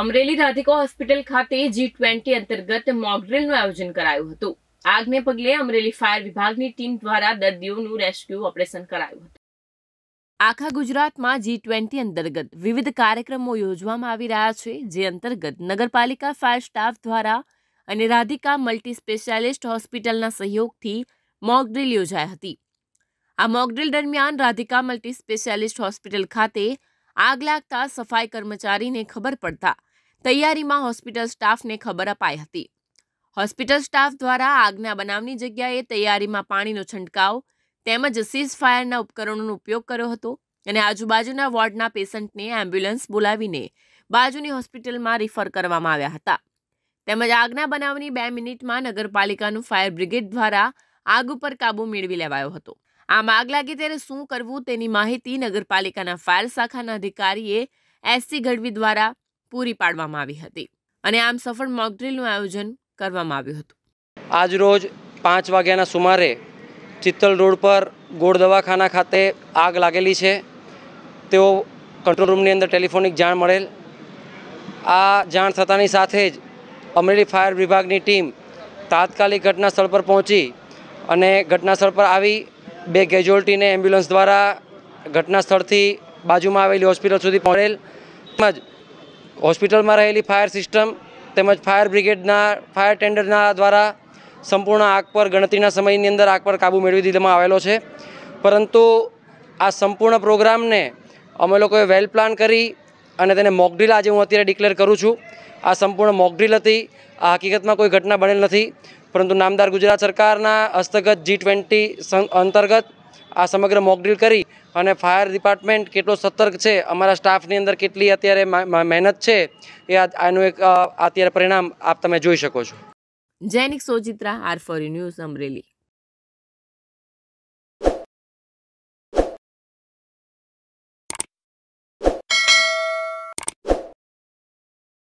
Amreli Radhika hospital ખાતે G twenty અંતર્ગત મોકડ્રીલનું આયોજન કરાયું હતું આગને પગલે અમરેલી ફાયર વિભાગની ટીમ દ્વારા દર્દીઓનું રેસ્ક્યુ ઓપરેશન કરાયું હતું આખા ગુજરાતમાં જી ટ્વેન્ટી અંતર્ગત વિવિધ કાર્યક્રમો યોજવામાં આવી રહ્યા છે જે અંતર્ગત નગરપાલિકા ફાયર સ્ટાફ દ્વારા અને રાધિકા મલ્ટી સ્પેશિયાલિસ્ટ હોસ્પિટલના સહયોગથી મોકડ્રીલ યોજાઈ હતી આ મોકડ્રીલ દરમિયાન રાધિકા મલ્ટી સ્પેશિયાલિસ્ટ હોસ્પિટલ ખાતે આગ લાગતા સફાઈ કર્મચારીને ખબર પડતા તૈયારીમાં હોસ્પિટલ સ્ટાફને ખબર અપાઈ હતી હોસ્પિટલ સ્ટાફ દ્વારા આગના બનાવની જગ્યાએ તૈયારીમાં પાણીનો છંટકાવ તેમજ સીઝ ફાયરના ઉપકરણોનો ઉપયોગ કર્યો હતો અને આજુબાજુના વોર્ડના પેશન્ટને એમ્બ્યુલન્સ બોલાવીને બાજુની હોસ્પિટલમાં રિફર કરવામાં આવ્યા હતા તેમજ આગના બનાવની બે મિનિટમાં નગરપાલિકાનું ફાયર બ્રિગેડ દ્વારા આગ ઉપર કાબુ મેળવી લેવાયો હતો આમ આગ લાગે ત્યારે શું કરવું તેની માહિતી નગરપાલિકાના ફાયર શાખાના અધિકારીએ એસસી ગઢવી દ્વારા પૂરી પાડવામાં આવી હતી અને આમ સફળ મોકડ્રીલનું આયોજન કરવામાં આવ્યું હતું આજ રોજ પાંચ વાગ્યાના સુમારે ચિત્તલ રોડ પર ગોળ દવાખાના ખાતે આગ લાગેલી છે તેઓ કંટ્રોલ રૂમની અંદર ટેલિફોનિક જાણ મળેલ આ જાણ થતાની સાથે જ અમરેલી ફાયર વિભાગની ટીમ તાત્કાલિક ઘટના સ્થળ પર પહોંચી અને ઘટના સ્થળ પર આવી બે કેજ્યુઅલ્ટીને એમ્બ્યુલન્સ દ્વારા ઘટના સ્થળથી બાજુમાં આવેલી હોસ્પિટલ સુધી પહોંચેલ તેમજ હોસ્પિટલમાં રહેલી ફાયર સિસ્ટમ તેમજ ફાયર બ્રિગેડના ફાયર ટેન્ડરના દ્વારા સંપૂર્ણ આગ પર ગણતરીના સમયની અંદર આગ પર કાબૂ મેળવી દીધામાં આવેલો છે પરંતુ આ સંપૂર્ણ પ્રોગ્રામને અમે લોકોએ વેલ પ્લાન કરી અને તેને મોકડ્રીલ આજે હું અત્યારે ડિક્લેર કરું છું આ સંપૂર્ણ મોકડ્રીલ હતી આ હકીકતમાં કોઈ ઘટના બનેલ નથી પરંતુ નામદાર ગુજરાત સરકારના હસ્તગત જી ટ્વેન્ટી અંતર્ગત આ સમગ્ર મોકડ્રીલ કરી અને ફાયર ડિપાર્ટમેન્ટ કેટલો સતર્ક છે અમારા સ્ટાફની અંદર કેટલી અત્યારે મહેનત છે એ આનું એક અત્યારે પરિણામ આપ તમે જોઈ શકો છો જૈનિક સોજિત્રા આર ફોરી ન્યૂઝ અમરેલી